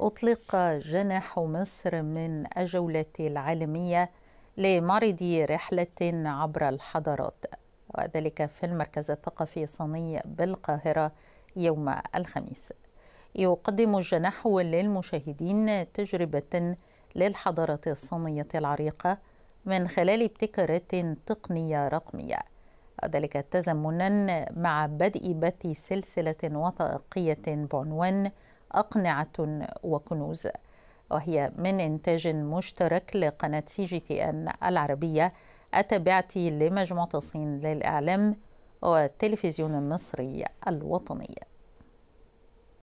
أطلق جناح مصر من الجولة العالمية لمعرض رحلة عبر الحضارات وذلك في المركز الثقافي الصيني بالقاهرة يوم الخميس يقدم الجناح للمشاهدين تجربة للحضارة الصينية العريقة من خلال ابتكارات تقنية رقمية وذلك تزامنا مع بدء بث سلسلة وثائقية بعنوان أقنعة وكنوز وهي من إنتاج مشترك لقناة سي جي تي أن العربية التابعة لمجموعة الصين للإعلام والتلفزيون المصري الوطني